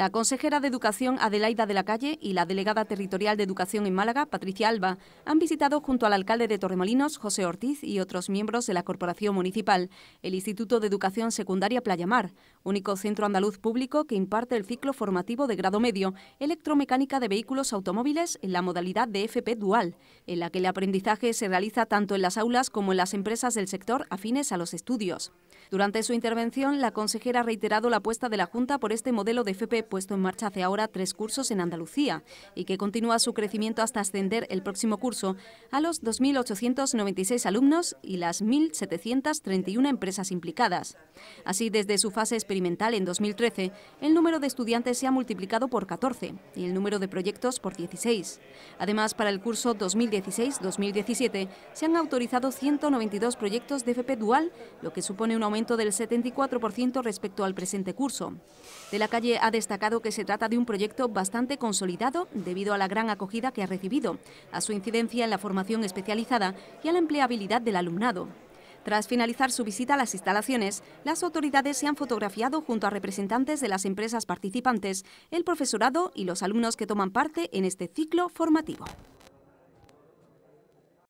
La consejera de Educación Adelaida de la Calle y la delegada territorial de Educación en Málaga, Patricia Alba, han visitado junto al alcalde de Torremolinos, José Ortiz, y otros miembros de la Corporación Municipal, el Instituto de Educación Secundaria Playamar, único centro andaluz público que imparte el ciclo formativo de grado medio, electromecánica de vehículos automóviles en la modalidad de FP dual, en la que el aprendizaje se realiza tanto en las aulas como en las empresas del sector afines a los estudios. Durante su intervención, la consejera ha reiterado la apuesta de la Junta por este modelo de FP puesto en marcha hace ahora tres cursos en Andalucía y que continúa su crecimiento hasta ascender el próximo curso a los 2.896 alumnos y las 1.731 empresas implicadas. Así, desde su fase experimental en 2013, el número de estudiantes se ha multiplicado por 14 y el número de proyectos por 16. Además, para el curso 2016-2017 se han autorizado 192 proyectos de FP dual, lo que supone un un aumento del 74% respecto al presente curso. De la calle ha destacado que se trata de un proyecto bastante consolidado debido a la gran acogida que ha recibido, a su incidencia en la formación especializada y a la empleabilidad del alumnado. Tras finalizar su visita a las instalaciones, las autoridades se han fotografiado junto a representantes de las empresas participantes, el profesorado y los alumnos que toman parte en este ciclo formativo.